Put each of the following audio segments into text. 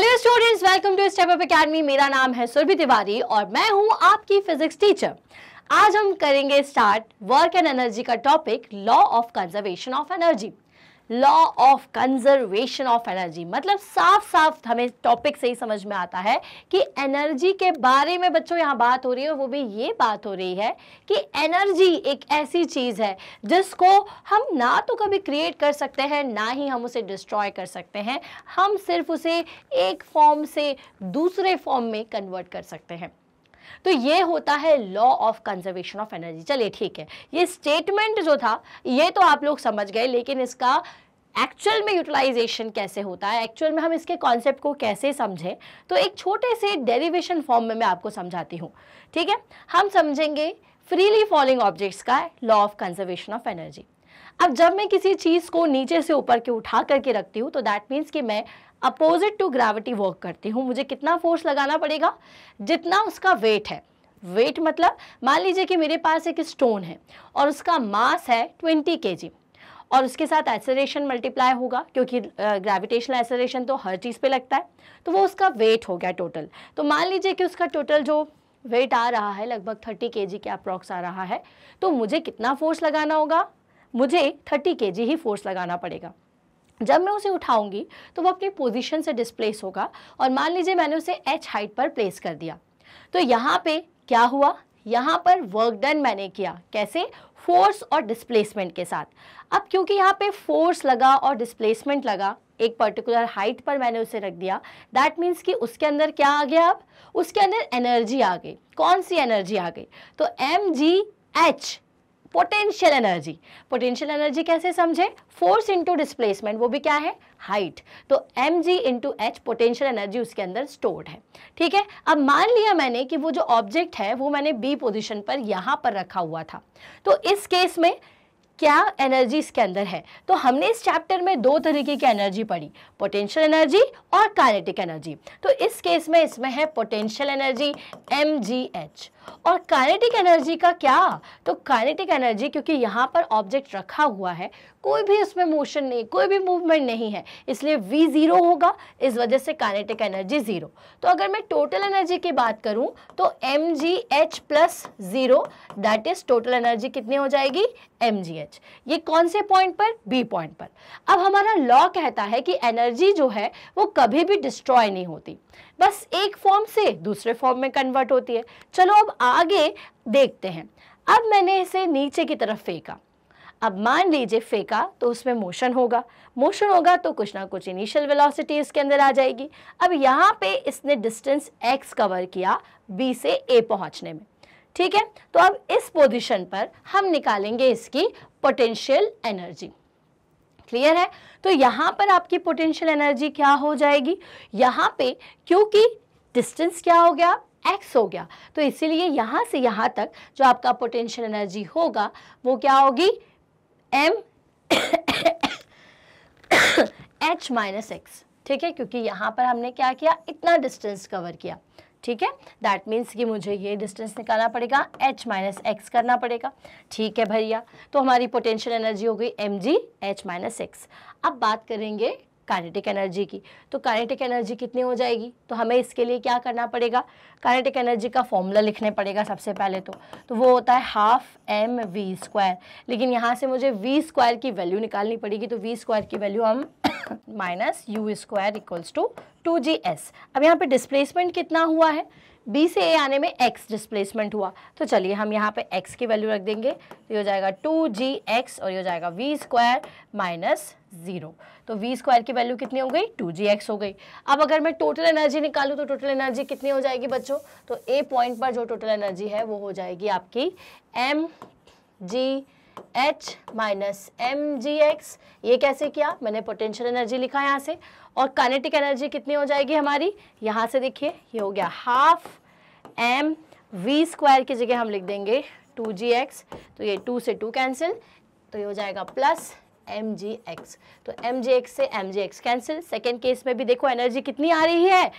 hello students welcome to step up academy मेरा नाम है सुरभि तिवारी और मैं हूं आपकी फिजिक्स टीचर आज हम करेंगे स्टार्ट वर्क एंड एनर्जी का topic law of conservation of energy law of conservation of energy मतलब साफ साफ हमें टॉपिक से ही समझ में आता है कि एनर्जी के बारे में बच्चों यहाँ बात हो रही है वो भी ये बात हो रही है कि एनर्जी एक ऐसी चीज़ है जिसको हम ना तो कभी क्रिएट कर सकते हैं ना ही हम उसे डिस्ट्रॉय कर सकते हैं हम सिर्फ उसे एक फॉर्म से दूसरे फॉर्म में कन्वर्ट कर सकते हैं तो ये होता है law of conservation of energy चलिए ठीक है ये स्टेटमेंट जो था ये तो आप लोग समझ गए लेकिन इसका एक्चुअल में यूटिलाइजेशन कैसे होता है एक्चुअल में हम इसके कॉन्सेप्ट को कैसे समझें तो एक छोटे से डेरिवेशन फॉर्म में मैं आपको समझाती हूँ ठीक है हम समझेंगे फ्रीली फॉलिंग ऑब्जेक्ट्स का law of conservation of energy अब जब मैं किसी चीज़ को नीचे से ऊपर के उठा करके रखती हूँ तो दैट मीन्स कि मैं अपोजिट टू ग्रेविटी वर्क करती हूँ मुझे कितना फोर्स लगाना पड़ेगा जितना उसका वेट है वेट मतलब मान लीजिए कि मेरे पास एक स्टोन है और उसका मास है 20 के जी और उसके साथ एसरेशन मल्टीप्लाई होगा क्योंकि ग्रेविटेशनल एसरेशन तो हर चीज़ पे लगता है तो वो उसका वेट हो गया टोटल तो मान लीजिए कि उसका टोटल जो वेट आ रहा है लगभग थर्टी के के अप्रॉक्स आ रहा है तो मुझे कितना फोर्स लगाना होगा मुझे थर्टी के ही फोर्स लगाना पड़ेगा जब मैं उसे उठाऊंगी तो वो अपनी पोजीशन से डिस्प्लेस होगा और मान लीजिए मैंने उसे एच हाइट पर प्लेस कर दिया तो यहाँ पे क्या हुआ यहाँ पर वर्क डन मैंने किया कैसे फोर्स और डिस्प्लेसमेंट के साथ अब क्योंकि यहाँ पे फोर्स लगा और डिस्प्लेसमेंट लगा एक पर्टिकुलर हाइट पर मैंने उसे रख दिया दैट मीन्स कि उसके अंदर क्या आ गया अब उसके अंदर एनर्जी आ गई कौन सी एनर्जी आ गई तो M G H potential energy potential energy कैसे समझे फोर्स इंटू डिस्प्लेसमेंट वो भी क्या है हाइट तो M G into H potential energy उसके अंदर स्टोर्ड है ठीक है अब मान लिया मैंने कि वो जो ऑब्जेक्ट है वो मैंने बी पोजिशन पर यहाँ पर रखा हुआ था तो इस केस में क्या एनर्जी इसके अंदर है तो हमने इस चैप्टर में दो तरीके की एनर्जी पढ़ी पोटेंशियल एनर्जी और काइनेटिक एनर्जी तो इस केस में इसमें है potential energy M G H और काइनेटिक एनर्जी का क्या तो काइनेटिक एनर्जी क्योंकि यहाँ पर ऑब्जेक्ट रखा हुआ है कोई भी उसमें मोशन नहीं कोई भी मूवमेंट नहीं है इसलिए v ज़ीरो होगा इस वजह से काइनेटिक एनर्जी ज़ीरो तो अगर मैं टोटल एनर्जी की बात करूँ तो M G H plus zero that is total energy कितनी हो जाएगी एम जी एच ये कौन से पॉइंट पर बी पॉइंट पर अब हमारा लॉ कहता है कि एनर्जी जो है वो कभी भी डिस्ट्रॉय नहीं होती बस एक फॉर्म से दूसरे फॉर्म में कन्वर्ट होती है चलो अब आगे देखते हैं अब मैंने इसे नीचे की तरफ फेंका अब मान लीजिए फेंका तो उसमें मोशन होगा मोशन होगा तो कुछ ना कुछ इनिशियल वेलोसिटी इसके अंदर आ जाएगी अब यहाँ पे इसने डिस्टेंस एक्स कवर किया बी से ए पहुँचने में ठीक है तो अब इस पोजीशन पर हम निकालेंगे इसकी पोटेंशियल एनर्जी क्लियर है तो यहाँ पर आपकी पोटेंशियल एनर्जी क्या हो जाएगी यहाँ पे क्योंकि डिस्टेंस क्या हो गया एक्स हो गया तो इसीलिए यहाँ से यहाँ तक जो आपका पोटेंशियल एनर्जी होगा वो क्या होगी एम एच माइनस एक्स ठीक है क्योंकि यहाँ पर हमने क्या किया इतना डिस्टेंस कवर किया ठीक है दैट मीन्स कि मुझे ये डिस्टेंस निकालना पड़ेगा h माइनस एक्स करना पड़ेगा ठीक है भैया तो हमारी पोटेंशियल एनर्जी हो गई M G H minus X अब बात करेंगे काइनेटिक एनर्जी की तो काइनेटिक एनर्जी कितनी हो जाएगी तो हमें इसके लिए क्या करना पड़ेगा काइनेटिक एनर्जी का फॉर्मूला लिखने पड़ेगा सबसे पहले तो तो वो होता है हाफ एम वी स्क्वायर लेकिन यहाँ से मुझे वी स्क्वायर की वैल्यू निकालनी पड़ेगी तो वी स्क्वायर की वैल्यू हम minus U square equals to two G S अब यहाँ पे डिस्प्लेसमेंट कितना हुआ है बी से ए आने में एक्स डिस्प्लेसमेंट हुआ तो चलिए हम यहाँ पे एक्स की वैल्यू रख देंगे तो ये हो जाएगा टू जी एक्स और ये हो जाएगा वी स्क्वायर माइनस ज़ीरो तो वी स्क्वायर की वैल्यू कितनी हो गई टू जी एक्स हो गई अब अगर मैं टोटल एनर्जी निकालूँ तो टोटल एनर्जी कितनी हो जाएगी बच्चों तो ए पॉइंट पर जो टोटल एनर्जी है वो हो जाएगी आपकी M G H minus M G X ये कैसे किया मैंने पोटेंशियल एनर्जी लिखा यहाँ से और कानेटिक एनर्जी कितनी हो जाएगी हमारी यहाँ से देखिए ये हो गया हाफ एम वी स्क्वायर की जगह हम लिख देंगे टू जी एक्स तो ये टू से टू कैंसिल तो ये हो जाएगा प्लस एम जी एक्स तो एम जी एक्स से M G X cancel second case में भी देखो एनर्जी कितनी आ रही है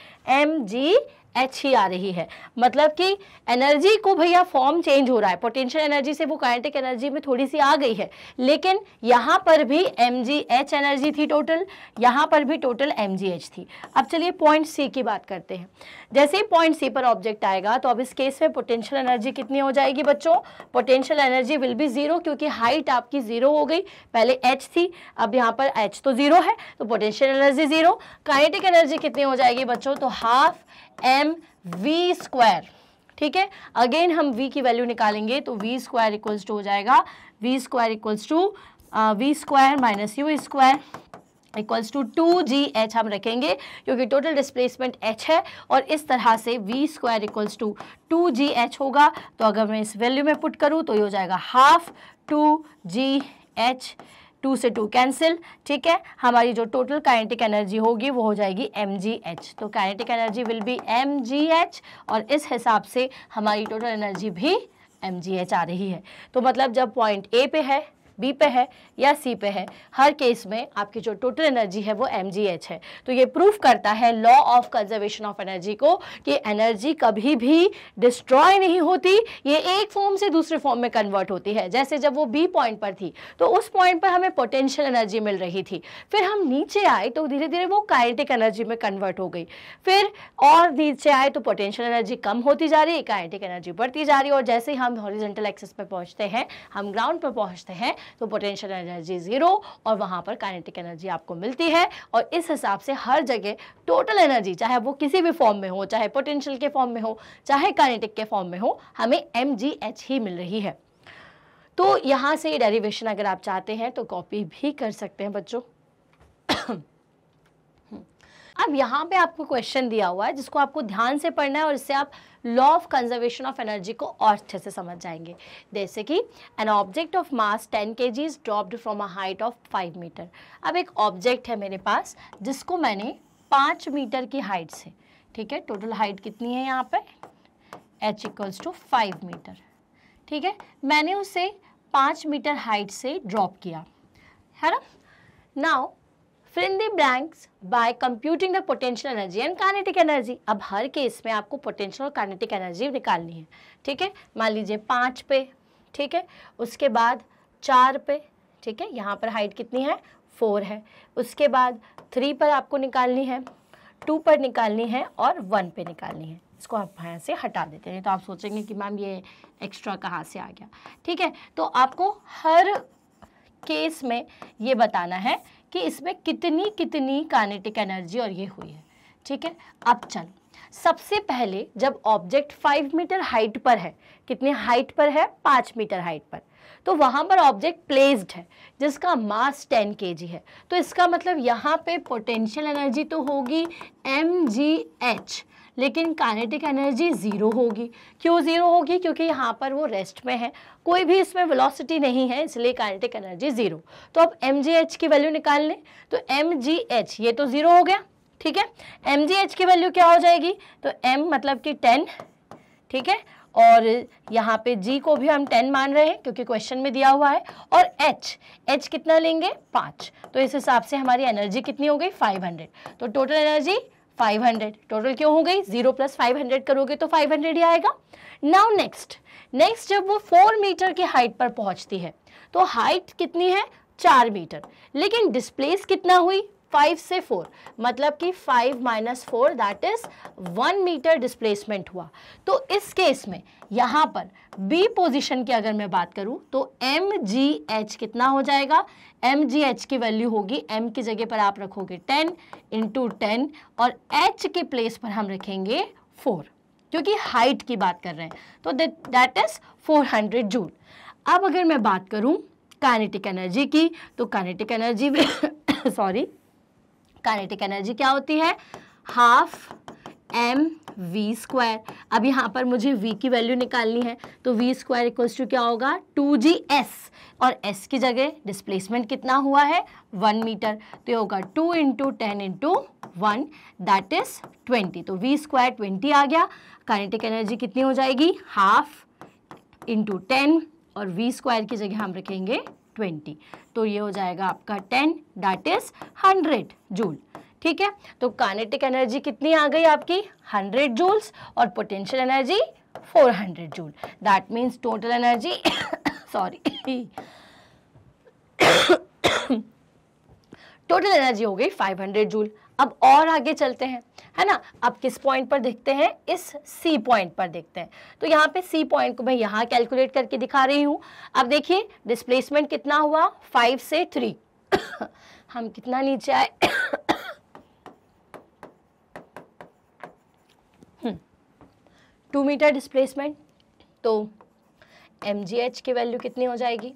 एम जी एच ही आ रही है मतलब कि एनर्जी को भैया फॉर्म चेंज हो रहा है पोटेंशियल एनर्जी से वो काइनेटिक एनर्जी में थोड़ी सी आ गई है लेकिन यहाँ पर भी एम जी एच एनर्जी थी टोटल यहाँ पर भी टोटल एम जी एच थी अब चलिए पॉइंट सी की बात करते हैं जैसे ही पॉइंट सी पर ऑब्जेक्ट आएगा तो अब इस केस में पोटेंशियल एनर्जी कितनी हो जाएगी बच्चों potential energy will be zero क्योंकि हाइट आपकी ज़ीरो हो गई पहले एच थी अब यहाँ पर एच तो ज़ीरो है तो potential energy zero kinetic energy कितनी हो जाएगी बच्चों तो हाफ एम वी स्क्वायर ठीक है अगेन हम v की वैल्यू निकालेंगे तो v स्क्वायर इक्वल्स टू हो जाएगा v square equals to V square minus U square equals to two G H हम रखेंगे क्योंकि टोटल डिस्प्लेसमेंट एच है और इस तरह से V square equals to two G H होगा तो अगर मैं इस वैल्यू में पुट करूँ तो ये हो जाएगा half two G H two से टू कैंसिल ठीक है हमारी जो टोटल काइनेटिक एनर्जी होगी वो हो जाएगी एम तो kinetic energy will be M और इस हिसाब से हमारी टोटल एनर्जी भी एम आ रही है तो मतलब जब पॉइंट ए पे है बी पे है या सी पे है हर केस में आपकी जो टोटल एनर्जी है वो एम है तो ये प्रूफ करता है law of conservation of energy को कि एनर्जी कभी भी डिस्ट्रॉय नहीं होती ये एक फॉर्म से दूसरे फॉर्म में कन्वर्ट होती है जैसे जब वो बी पॉइंट पर थी तो उस पॉइंट पर हमें पोटेंशियल एनर्जी मिल रही थी फिर हम नीचे आए तो धीरे धीरे वो काइनेटिक एनर्जी में कन्वर्ट हो गई फिर और नीचे आए तो पोटेंशियल एनर्जी कम होती जा रही है काइनेटिक एनर्जी बढ़ती जा रही है और जैसे ही हम हॉरिजेंटल एक्सेस पर पहुंचते हैं हम ग्राउंड पर पहुंचते हैं तो पोटेंशियल एनर्जी ज़ीरो और वहां पर काइनेटिक एनर्जी आपको मिलती है और इस हिसाब से हर जगह टोटल एनर्जी चाहे वो किसी भी फॉर्म में हो चाहे पोटेंशियल के फॉर्म में हो चाहे काइनेटिक के फॉर्म में हो हमें एम ही मिल रही है तो यहाँ से डेरिवेशन अगर आप चाहते हैं तो कॉपी भी कर सकते हैं बच्चों अब यहाँ पे आपको क्वेश्चन दिया हुआ है जिसको आपको ध्यान से पढ़ना है और इससे आप law of conservation of energy को और अच्छे से समझ जाएंगे जैसे कि an object of mass 10 K G is dropped from a height of 5 metre अब एक ऑब्जेक्ट है मेरे पास जिसको मैंने 5 मीटर की हाइट से ठीक है टोटल हाइट कितनी है यहाँ पर H equals to five metre ठीक है मैंने उसे पाँच मीटर हाइट से ड्रॉप किया है ना now fill in the blanks by the potential energy and and energy अब हर केस में आपको पोटेंशियल और kinetic एनर्जी निकालनी है ठीक है मान लीजिए पाँच पे ठीक है उसके बाद चार पे ठीक है यहाँ पर हाइट कितनी है फोर है उसके बाद थ्री पर आपको निकालनी है टू पर निकालनी है और वन पे निकालनी है इसको आप यहाँ से हटा देते हैं तो आप सोचेंगे कि मैम ये एक्स्ट्रा कहाँ से आ गया ठीक है तो आपको हर केस में ये बताना है कि इसमें कितनी कितनी कानेटिक एनर्जी और ये हुई है ठीक है अब चलो सबसे पहले जब ऑब्जेक्ट फाइव मीटर हाइट पर है कितने हाइट पर है पाँच मीटर हाइट पर तो वहाँ पर ऑब्जेक्ट प्लेस्ड है जिसका मास टेन के है तो इसका मतलब यहाँ पे पोटेंशियल एनर्जी तो होगी एम जी एच लेकिन काइनेटिक एनर्जी ज़ीरो होगी क्यों ज़ीरो होगी क्योंकि यहाँ पर वो रेस्ट में है कोई भी इसमें वेलोसिटी नहीं है इसलिए काइनेटिक एनर्जी ज़ीरो तो अब एम की वैल्यू निकाल लें तो एम ये तो ज़ीरो हो गया ठीक है एम की वैल्यू क्या हो जाएगी तो एम मतलब कि टेन ठीक है और यहाँ पे जी को भी हम टेन मान रहे हैं क्योंकि क्वेश्चन में दिया हुआ है और एच एच कितना लेंगे पाँच तो इस हिसाब से हमारी एनर्जी कितनी हो गई फाइव हंड्रेड तो टोटल एनर्जी 500 टोटल क्यों हो गई जीरो प्लस फाइव करोगे तो 500 ही आएगा नाउ नेक्स्ट नेक्स्ट जब वो फोर मीटर की हाइट पर पहुंचती है तो हाइट कितनी है चार मीटर लेकिन डिस्प्लेस कितना हुई फाइव से फोर मतलब कि five minus four that is one metre displacement हुआ तो इस केस में यहाँ पर बी पोजीशन की अगर मैं बात करूँ तो एम जी एच कितना हो जाएगा एम जी एच की वैल्यू होगी एम की जगह पर आप रखोगे टेन इंटू टेन और एच के प्लेस पर हम रखेंगे फोर क्योंकि हाइट की बात कर रहे हैं तो that is four hundred joule अब अगर मैं बात करूं काइनेटिक एनर्जी की तो kinetic energy sorry kinetic energy क्या होती है हाफ एम वी स्क्वायर अब यहाँ पर मुझे v की वैल्यू निकालनी है तो वी स्क्वायर इक्वल्स टू क्या होगा टू जी एस और s की जगह डिस्प्लेसमेंट कितना हुआ है वन मीटर तो ये होगा two into ten into one that is twenty तो वी स्क्वायर ट्वेंटी आ गया काइनेटिक एनर्जी कितनी हो जाएगी हाफ इंटू टेन और वी स्क्वायर की जगह हम रखेंगे ट्वेंटी तो ये हो जाएगा आपका ten that is hundred joule ठीक है तो कानेटिक एनर्जी कितनी आ गई आपकी हंड्रेड जूल्स और potential energy four hundred joule that means total energy sorry total energy हो गई फाइव हंड्रेड जूल अब और आगे चलते हैं है ना अब किस पॉइंट पर देखते हैं इस सी पॉइंट पर देखते हैं तो यहाँ पे सी पॉइंट को मैं यहाँ कैलकुलेट करके दिखा रही हूँ अब देखिए डिस्प्लेसमेंट कितना हुआ फाइव से थ्री हम कितना नीचे आए टू मीटर डिस्प्लेसमेंट तो एम जी एच की वैल्यू कितनी हो जाएगी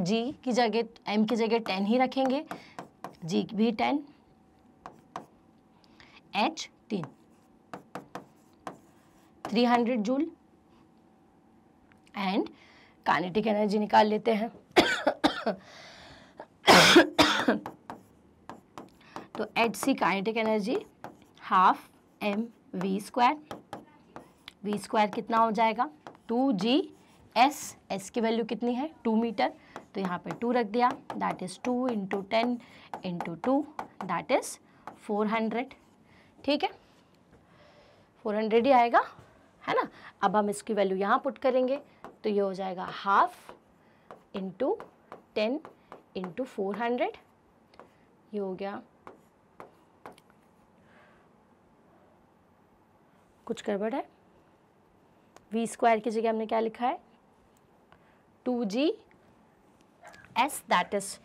जी की जगह एम की जगह टेन ही रखेंगे जी भी टेन एच तीन three hundred joule and kinetic energy निकाल लेते हैं तो H C kinetic energy half M V square V square कितना हो जाएगा टू जी एस एस की वैल्यू कितनी है टू मीटर तो यहाँ पे टू रख दिया that is two into ten into two that is four hundred ठीक है फोर हंड्रेड ही आएगा है ना अब हम इसकी वैल्यू यहाँ पुट करेंगे तो ये हो जाएगा half into ten into four hundred ये हो गया कुछ गड़बड़ है वी स्क्वायर की जगह हमने क्या लिखा है two G S that is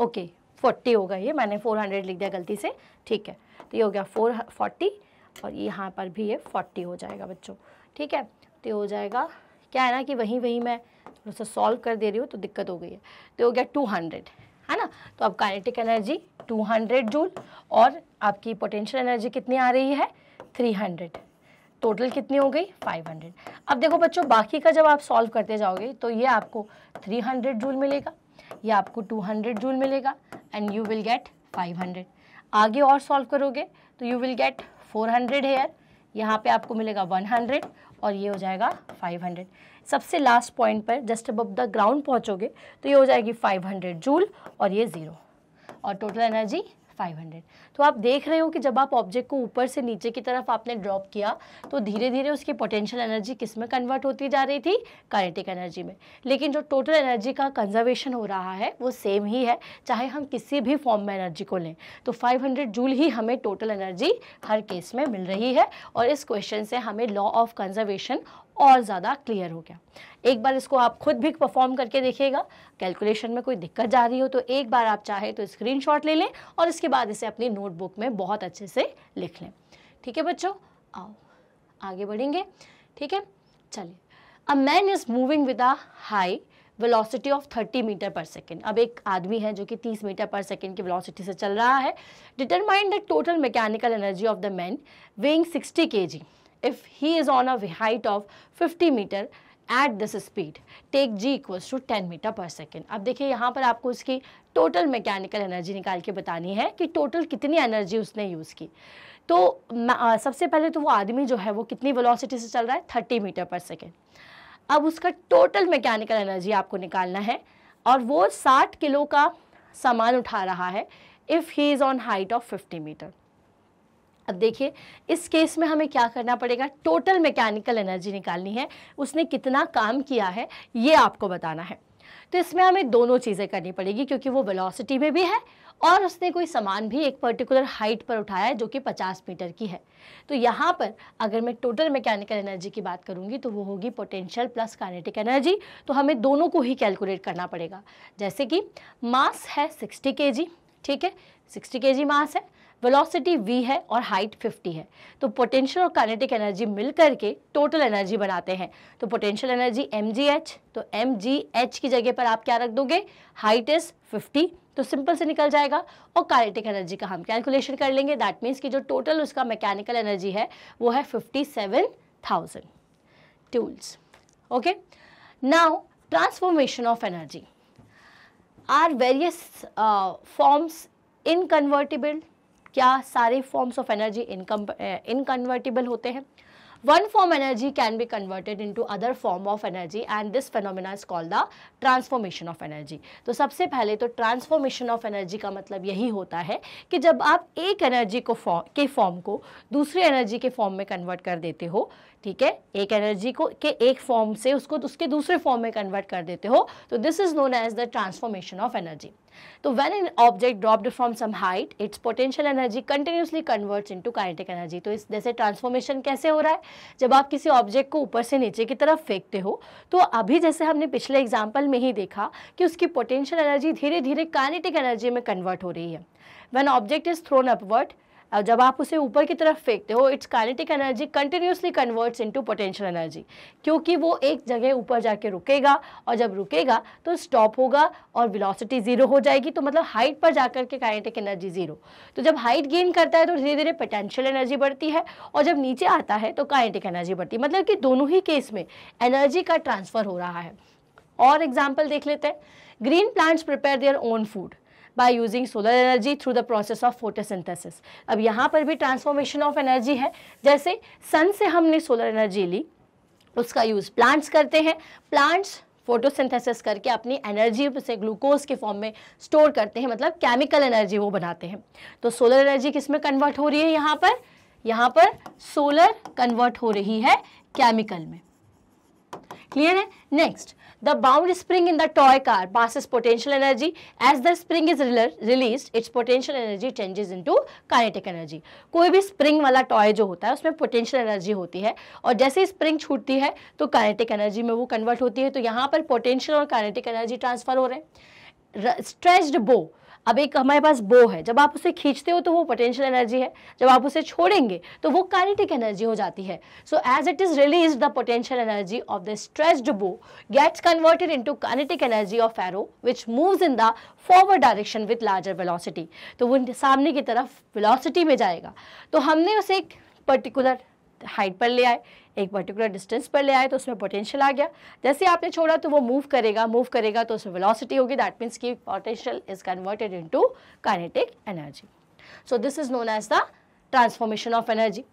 okay forty होगा ये मैंने फोर हंड्रेड लिख दिया गलती से ठीक है तो ये हो गया फोर फोर्टी और यहाँ पर भी ये फोर्टी हो जाएगा बच्चों ठीक है तो ये हो जाएगा क्या है ना कि वहीं वहीं मैं थोड़ा सा सॉल्व कर दे रही हूँ तो दिक्कत हो गई है तो हो गया टू हंड्रेड है ना तो अब काइनेटिक एनर्जी 200 जूल और आपकी पोटेंशियल एनर्जी कितनी आ रही है 300 टोटल कितनी हो गई 500 अब देखो बच्चों बाकी का जब आप सॉल्व करते जाओगे तो ये आपको 300 जूल मिलेगा ये आपको 200 जूल मिलेगा एंड यू विल गेट 500 आगे और सॉल्व करोगे तो you will get 400 hundred here यहाँ पर आपको मिलेगा 100 और ये हो जाएगा 500 सबसे लास्ट पॉइंट पर जस्ट अब द ग्राउंड पहुँचोगे तो ये हो जाएगी फाइव जूल और ये ज़ीरो और टोटल एनर्जी 500 तो आप देख रहे हो कि जब आप ऑब्जेक्ट को ऊपर से नीचे की तरफ आपने ड्रॉप किया तो धीरे धीरे उसकी पोटेंशियल एनर्जी किस में कन्वर्ट होती जा रही थी काइनेटिक एनर्जी में लेकिन जो टोटल एनर्जी का कंजर्वेशन हो रहा है वो सेम ही है चाहे हम किसी भी फॉर्म में एनर्जी को लें तो 500 जूल ही हमें टोटल एनर्जी हर केस में मिल रही है और इस क्वेश्चन से हमें लॉ ऑफ कंजर्वेशन और ज़्यादा क्लियर हो गया एक बार इसको आप खुद भी परफॉर्म करके देखिएगा कैलकुलेशन में कोई दिक्कत जा रही हो तो एक बार आप चाहे तो स्क्रीनशॉट ले लें और इसके बाद इसे अपनी नोटबुक में बहुत अच्छे से लिख लें ठीक है बच्चों आओ आगे बढ़ेंगे ठीक है चलिए a man is moving with a high velocity of 30 metre per second अब एक आदमी है जो कि 30 मीटर पर सेकेंड की वेलोसिटी से चल रहा है determine the total mechanical energy of the man weighing 60 K if he is on a height of 50 meter at this speed take G equals to ten metre per second अब देखिए यहाँ पर आपको उसकी टोटल मैकेनिकल एनर्जी निकाल के बतानी है कि टोटल कितनी एनर्जी उसने यूज़ की तो आ, सबसे पहले तो वो आदमी जो है वो कितनी वेलोसिटी से चल रहा है थर्टी मीटर पर सेकेंड अब उसका टोटल मैकेनिकल एनर्जी आपको निकालना है और वो साठ किलो का सामान उठा रहा है if he is on height of fifty metre अब देखिए इस केस में हमें क्या करना पड़ेगा टोटल मैकेनिकल एनर्जी निकालनी है उसने कितना काम किया है ये आपको बताना है तो इसमें हमें दोनों चीज़ें करनी पड़ेगी क्योंकि वो वेलोसिटी में भी है और उसने कोई सामान भी एक पर्टिकुलर हाइट पर उठाया है जो कि 50 मीटर की है तो यहाँ पर अगर मैं टोटल मैकेनिकल एनर्जी की बात करूँगी तो वो होगी पोटेंशियल प्लस काइनेटिक एनर्जी तो हमें दोनों को ही कैलकुलेट करना पड़ेगा जैसे कि मास है सिक्सटी के ठीक है सिक्सटी के मास है वेलोसिटी v है और हाइट 50 है तो पोटेंशियल और काइनेटिक एनर्जी मिल करके टोटल एनर्जी बनाते हैं तो पोटेंशियल एनर्जी एम तो एम की जगह पर आप क्या रख दोगे हाइट इज़ 50 तो सिंपल से निकल जाएगा और काइनेटिक एनर्जी का हम कैलकुलेशन कर लेंगे दैट मीन्स कि जो टोटल उसका मैकेनिकल एनर्जी है वो है thousand joules okay now transformation of energy are various forms inconvertible क्या सारे forms of energy income inconvertible होते हैं one form energy can be converted into other form of energy and this phenomena is called the transformation of energy तो सबसे पहले तो transformation of energy का मतलब यही होता है कि जब आप एक एनर्जी को फॉर्म के फॉर्म को दूसरी एनर्जी के फॉर्म में कन्वर्ट कर देते हो ठीक है एक एनर्जी को के एक फॉर्म से उसको तो उसके दूसरे फॉर्म में कन्वर्ट कर देते हो तो this is known as the transformation of energy तो when an object dropped from some height its potential energy continuously converts into kinetic energy तो इस जैसे ट्रांसफॉर्मेशन कैसे हो रहा है जब आप किसी ऑब्जेक्ट को ऊपर से नीचे की तरफ फेंकते हो तो अभी जैसे हमने पिछले एग्जाम्पल में ही देखा कि उसकी पोटेंशियल एनर्जी धीरे धीरे काइनेटिक एनर्जी में कन्वर्ट हो रही है when object is thrown upward जब आप उसे ऊपर की तरफ फेंकते हो its kinetic energy continuously converts into potential energy क्योंकि वो एक जगह ऊपर जाके रुकेगा और जब रुकेगा तो स्टॉप होगा और वेलोसिटी जीरो हो जाएगी तो मतलब हाइट पर जाकर के काइनेटिक एनर्जी जीरो तो जब हाइट गेन करता है तो धीरे धीरे पोटेंशियल एनर्जी बढ़ती है और जब नीचे आता है तो काइनेटिक एनर्जी बढ़ती है मतलब कि दोनों ही केस में एनर्जी का ट्रांसफ़र हो रहा है और एग्जाम्पल देख लेते हैं green plants prepare their own food by using solar energy through the process of photosynthesis अब यहाँ पर भी ट्रांसफॉर्मेशन ऑफ एनर्जी है जैसे सन से हमने सोलर एनर्जी ली उसका यूज़ प्लांट्स करते हैं प्लांट्स फोटोसिंथेसिस करके अपनी एनर्जी से ग्लूकोज के फॉर्म में स्टोर करते हैं मतलब केमिकल एनर्जी वो बनाते हैं तो सोलर एनर्जी किस में कन्वर्ट हो रही है यहाँ पर यहाँ पर सोलर कन्वर्ट हो रही है केमिकल में क्लियर है next the bound spring in the toy car passes potential energy as the spring is release its potential energy changes into kinetic energy कोई भी स्प्रिंग वाला टॉय जो होता है उसमें पोटेंशियल एनर्जी होती है और जैसे स्प्रिंग छूटती है तो काइनेटिक एनर्जी में वो कन्वर्ट होती है तो यहाँ पर पोटेंशियल और काइनेटिक एनर्जी ट्रांसफर हो रहे हैं स्ट्रेच्ड बो अब एक हमारे पास बो है जब आप उसे खींचते हो तो वो पोटेंशियल एनर्जी है जब आप उसे छोड़ेंगे तो वो कानेटिक एनर्जी हो जाती है so as it is release the potential energy of the stressed bow gets converted into kinetic energy of arrow which moves in the forward direction with larger velocity तो वो सामने की तरफ वेलासिटी में जाएगा तो हमने उसे एक पर्टिकुलर हाइट पर ले आए एक पर्टिकुलर डिस्टेंस पर ले आए तो उसमें पोटेंशियल आ गया जैसे आपने छोड़ा तो वो मूव करेगा मूव करेगा तो उसमें वेलोसिटी होगी दैट मीन्स की potential is converted into kinetic energy so this is known as the transformation of energy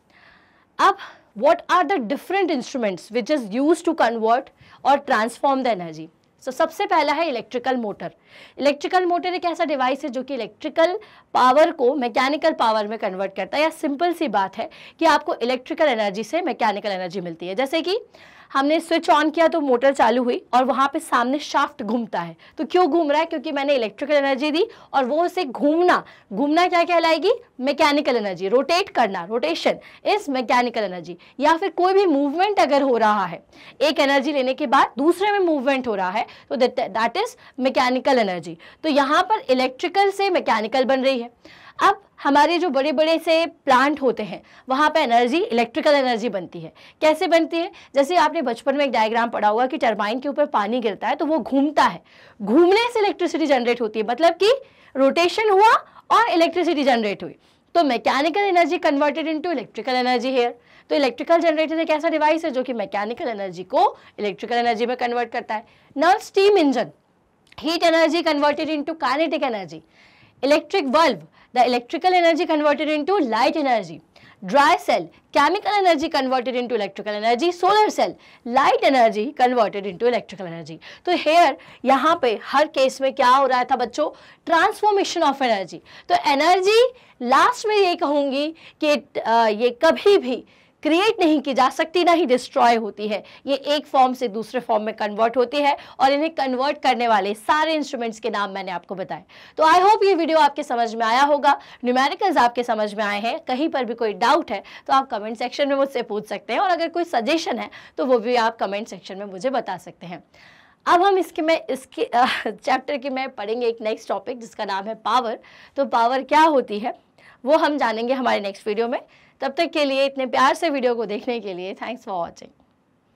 अब what are the different instruments which is use to convert और transform the energy so so, सबसे पहला है electrical motor electrical motor एक ऐसा device है जो कि इलेक्ट्रिकल पावर को मैकेनिकल पावर में कन्वर्ट करता है या सिंपल सी बात है कि आपको इलेक्ट्रिकल एनर्जी से मैकेनिकल एनर्जी मिलती है जैसे कि हमने स्विच ऑन किया तो मोटर चालू हुई और वहाँ पे सामने शाफ्ट घूमता है तो क्यों घूम रहा है क्योंकि मैंने इलेक्ट्रिकल एनर्जी दी और वो उसे घूमना घूमना क्या कहलाएगी मैकेनिकल एनर्जी रोटेट करना रोटेशन इज मैकेनिकल एनर्जी या फिर कोई भी मूवमेंट अगर हो रहा है एक एनर्जी लेने के बाद दूसरे में मूवमेंट हो रहा है तो दैट इज मैकेनिकल एनर्जी तो यहाँ पर इलेक्ट्रिकल से मैकेनिकल बन रही है अब हमारे जो बड़े बड़े से प्लांट होते हैं वहाँ पे एनर्जी इलेक्ट्रिकल एनर्जी बनती है कैसे बनती है जैसे आपने बचपन में एक डायग्राम पढ़ा होगा कि टरबाइन के ऊपर पानी गिरता है तो वो घूमता है घूमने से इलेक्ट्रिसिटी जनरेट होती है मतलब कि रोटेशन हुआ और इलेक्ट्रिसिटी जनरेट हुई तो mechanical energy converted into electrical energy here तो इलेक्ट्रिकल जनरेटर एक ऐसा डिवाइस है जो कि मैकेनिकल एनर्जी को इलेक्ट्रिकल एनर्जी में कन्वर्ट करता है non steam engine heat energy converted into kinetic energy electric bulb the electrical energy converted into light energy dry cell chemical energy converted into electrical energy solar cell light energy converted into electrical energy तो here यहाँ पे हर case में क्या हो रहा था बच्चों transformation of energy तो एनर्जी लास्ट में ये कहूंगी कि ये कभी भी क्रिएट नहीं की जा सकती ना ही डिस्ट्रॉय होती है ये एक फॉर्म से दूसरे फॉर्म में कन्वर्ट होती है और इन्हें कन्वर्ट करने वाले सारे इंस्ट्रूमेंट्स के नाम मैंने आपको बताए तो आई होप ये वीडियो आपके समझ में आया होगा न्यूमेरिकल्स आपके समझ में आए हैं कहीं पर भी कोई डाउट है तो आप कमेंट सेक्शन में मुझसे पूछ सकते हैं और अगर कोई सजेशन है तो वो भी आप कमेंट सेक्शन में मुझे बता सकते हैं अब हम इसके में इसके चैप्टर के में पढ़ेंगे एक नेक्स्ट टॉपिक जिसका नाम है पावर तो पावर क्या होती है वो हम जानेंगे हमारे नेक्स्ट वीडियो में तब तक के लिए इतने प्यार से वीडियो को देखने के लिए थैंक्स फॉर वॉचिंग